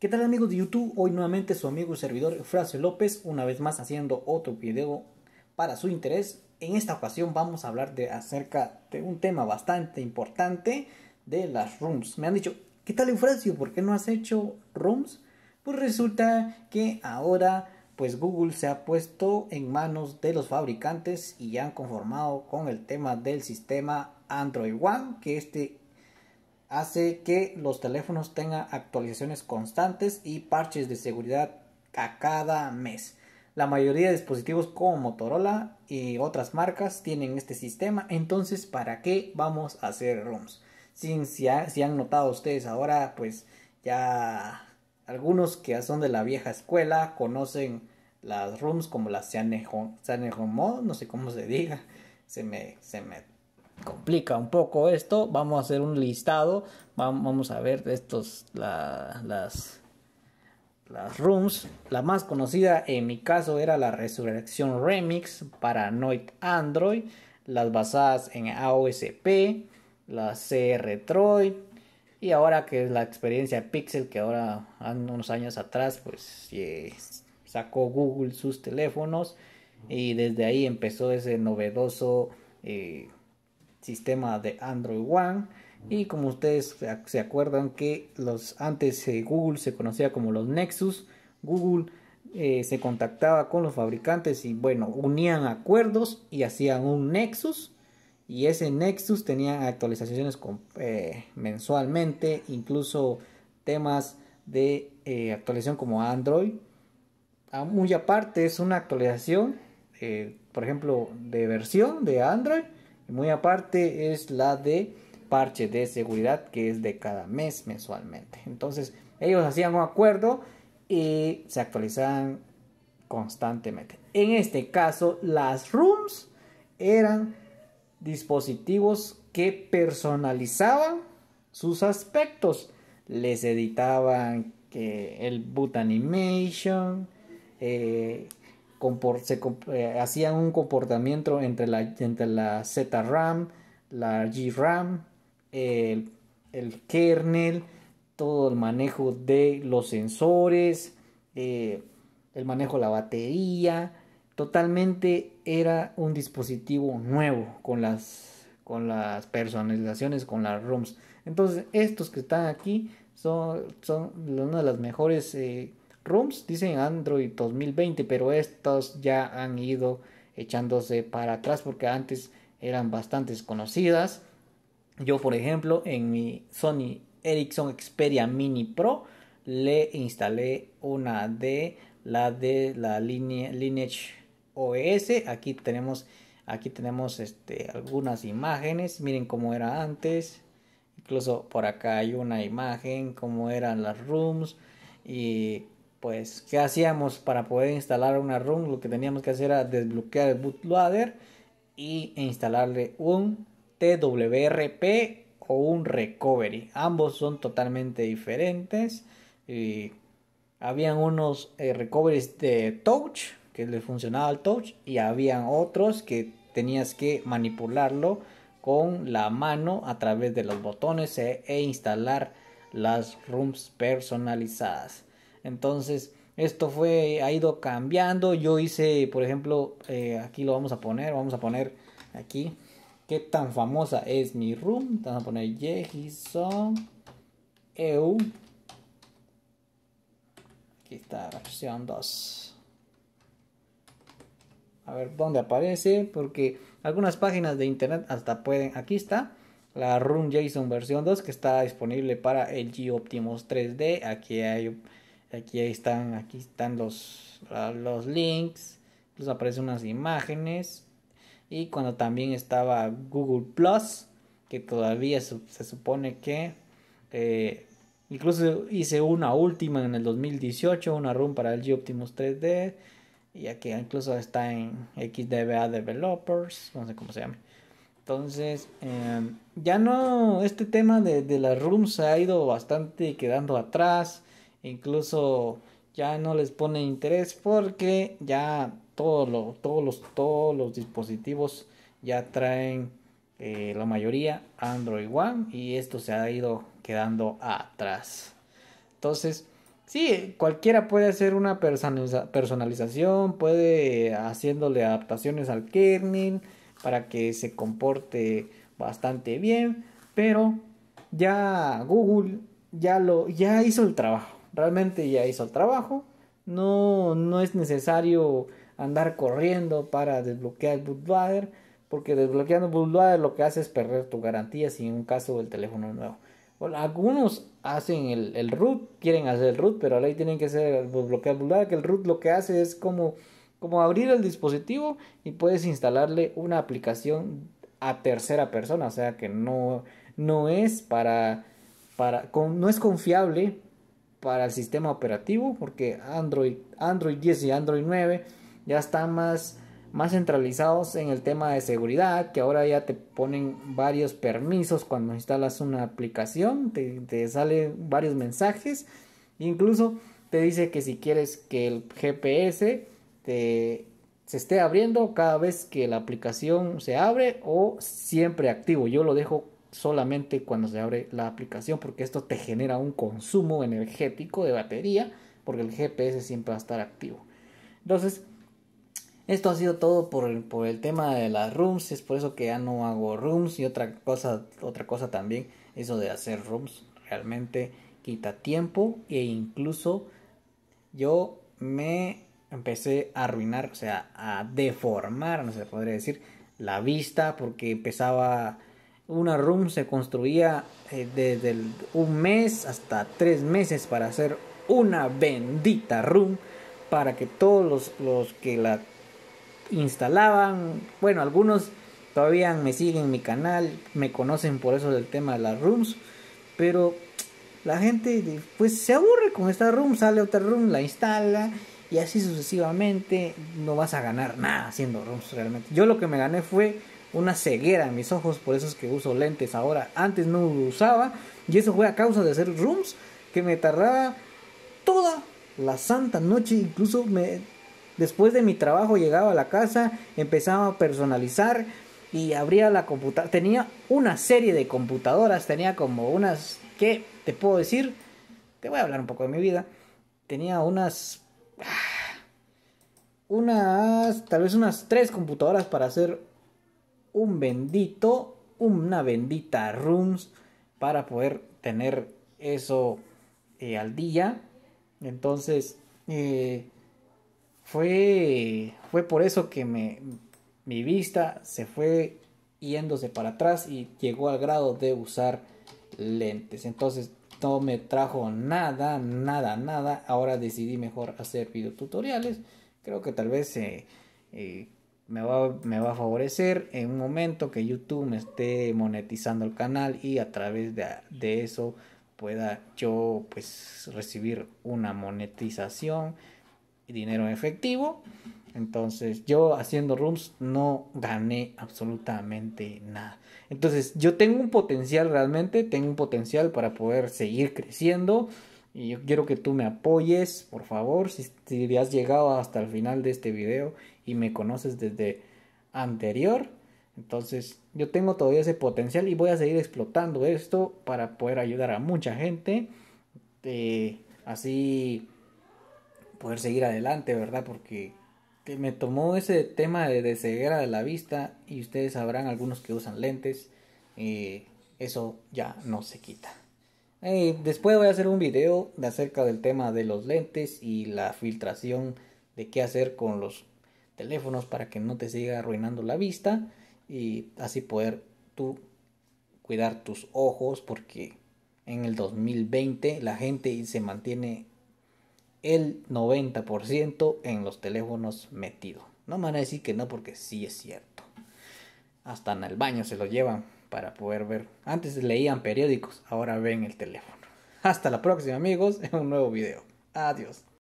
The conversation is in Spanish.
¿Qué tal amigos de YouTube? Hoy nuevamente su amigo y servidor Eufrasio López, una vez más haciendo otro video para su interés. En esta ocasión vamos a hablar de acerca de un tema bastante importante de las rooms. Me han dicho, ¿qué tal Eufrasio? ¿Por qué no has hecho rooms? Pues resulta que ahora pues Google se ha puesto en manos de los fabricantes y ya han conformado con el tema del sistema Android One, que este hace que los teléfonos tengan actualizaciones constantes y parches de seguridad a cada mes. La mayoría de dispositivos como Motorola y otras marcas tienen este sistema, entonces ¿para qué vamos a hacer Rooms? Si, han notado ustedes ahora, pues ya algunos que son de la vieja escuela conocen las ROMs como las Sanejo, Sanejo no sé cómo se diga, se me, se me complica un poco esto. Vamos a hacer un listado. Vamos a ver estos, las, las rooms. La más conocida en mi caso era la Resurrección Remix, Paranoid Android, las basadas en AOSP, la CR Y ahora que es la experiencia Pixel, que ahora, unos años atrás, pues sacó Google sus teléfonos. Y desde ahí empezó ese novedoso eh, sistema de Android One. Y como ustedes se acuerdan que los, antes Google se conocía como los Nexus, Google eh, se contactaba con los fabricantes y bueno, unían acuerdos y hacían un Nexus. Y ese Nexus tenía actualizaciones eh, mensualmente, incluso temas de eh, actualización como Android. A ah, muy aparte es una actualización, por ejemplo, de versión de Android muy aparte es la de parche de seguridad que es de cada mes mensualmente. Entonces ellos hacían un acuerdo y se actualizaban constantemente. En este caso las rooms eran dispositivos que personalizaban sus aspectos. Les editaban que el boot animation, eh, eh, hacía un comportamiento entre la, la ZRAM, la GRAM, el, el kernel, todo el manejo de los sensores, eh, el manejo de la batería. Totalmente era un dispositivo nuevo con las, con las personalizaciones, con las ROMs. Entonces, estos que están aquí son, son una de las mejores eh, Rooms, dicen Android 2020, pero estos ya han ido echándose para atrás porque antes eran bastante conocidas. Yo, por ejemplo, en mi Sony Ericsson Xperia Mini Pro le instalé una de la de la línea Lineage OS. Aquí tenemos aquí tenemos este algunas imágenes, miren cómo era antes. Incluso por acá hay una imagen cómo eran las rooms y pues, ¿qué hacíamos para poder instalar una ROM? Lo que teníamos que hacer era desbloquear el bootloader y e instalarle un TWRP o un recovery. Ambos son totalmente diferentes. habían unos eh, recovery de touch que le funcionaba al touch y habían otros que tenías que manipularlo con la mano a través de los botones e, e instalar las ROMs personalizadas. Entonces, esto fue, ha ido cambiando. Yo hice, por ejemplo, eh, aquí lo vamos a poner, vamos a poner aquí. ¿Qué tan famosa es mi room? Vamos a poner Jehison EU. Aquí está la versión 2. A ver dónde aparece, porque algunas páginas de internet hasta pueden. Aquí está la Room Jason versión 2 que está disponible para el G Optimus 3D. Aquí hay Aquí están, aquí están los, ah, los links, Incluso aparecen unas imágenes. Y cuando también estaba Google Plus, que todavía se, supone que eh, incluso hice una última en el 2018, una room para el G-Optimus 3D, Y aquí incluso está en XDBA Developers, no sé cómo se llama. Entonces, em, ya no, este tema de, de las rooms se ha ido bastante quedando atrás incluso ya no les pone interés porque ya todos, los, todos los dispositivos ya traen eh, la mayoría Android One y esto se ha ido quedando atrás. Entonces, sí, cualquiera puede hacer una personalización, puede haciéndole adaptaciones al kernel para que se comporte bastante bien, pero ya Google ya lo ya hizo el trabajo realmente ya hizo el trabajo. No, no es necesario andar corriendo para desbloquear el bootloader, porque desbloqueando el bootloader lo que hace es perder tu garantía si en un caso el teléfono es nuevo. algunos hacen el, root, quieren hacer el root, pero ahí tienen que hacer bloquear el bootloader, que el root lo que hace es como, como abrir el dispositivo y puedes instalarle una aplicación a tercera persona, o sea que no, no es para, para no es confiable para el sistema operativo, porque Android, Android 10 y Android 9 ya están más, más centralizados en el tema de seguridad, que ahora ya te ponen varios permisos cuando instalas una aplicación, te, te salen varios mensajes, incluso te dice que si quieres que el GPS te, se esté abriendo cada vez que la aplicación se abre o siempre activo. Yo lo dejo solamente cuando se abre la aplicación porque esto te genera un consumo energético de batería porque el GPS siempre va a estar activo. Entonces, esto ha sido todo por el, tema de las rooms, es por eso que ya no hago rooms y otra cosa, otra cosa también, eso de hacer rooms realmente quita tiempo e incluso yo me empecé a arruinar, o sea, a deformar, no se podría decir, la vista porque empezaba una room se construía eh, desde un mes hasta tres meses para hacer una bendita room para que todos los, los que la instalaban, bueno, algunos todavía me siguen en mi canal, me conocen por eso del tema de las rooms, pero la gente pues se aburre con esta room, sale otra room, la instala y así sucesivamente no vas a ganar nada haciendo rooms realmente. Yo lo que me gané fue una ceguera en mis ojos, por eso es que uso lentes ahora. Antes no usaba y eso fue a causa de hacer rooms que me tardaba toda la santa noche, incluso me después de mi trabajo llegaba a la casa, empezaba a personalizar y abría la computadora. Tenía una serie de computadoras, tenía como unas, que te puedo decir? Te voy a hablar un poco de mi vida. Tenía unas ah, unas, tal vez unas tres computadoras para hacer un bendito, una bendita rooms para poder tener eso eh, al día. Entonces, eh, fue, fue por eso que me, mi vista se fue yéndose para atrás y llegó al grado de usar lentes. Entonces, no me trajo nada, nada, nada. Ahora decidí mejor hacer videotutoriales. Creo que tal vez eh, me va, me va a favorecer en un momento que YouTube me esté monetizando el canal y a través de, de eso pueda yo pues recibir una monetización y dinero en efectivo entonces yo haciendo rooms no gané absolutamente nada entonces yo tengo un potencial realmente tengo un potencial para poder seguir creciendo y yo quiero que tú me apoyes por favor si, si has llegado hasta el final de este video y me conoces desde anterior. Entonces yo tengo todavía ese potencial y voy a seguir explotando esto para poder ayudar a mucha gente. Eh, así poder seguir adelante, ¿verdad? Porque me tomó ese tema de, ceguera de la vista y ustedes sabrán algunos que usan lentes. Eh, eso ya no se quita. Eh, después voy a hacer un video de acerca del tema de los lentes y la filtración de qué hacer con los teléfonos para que no te siga arruinando la vista y así poder tú cuidar tus ojos porque en el 2020 la gente se mantiene el 90% en los teléfonos metido. No me van a decir que no porque sí es cierto. Hasta en el baño se lo llevan para poder ver. Antes leían periódicos, ahora ven el teléfono. Hasta la próxima amigos en un nuevo video. Adiós.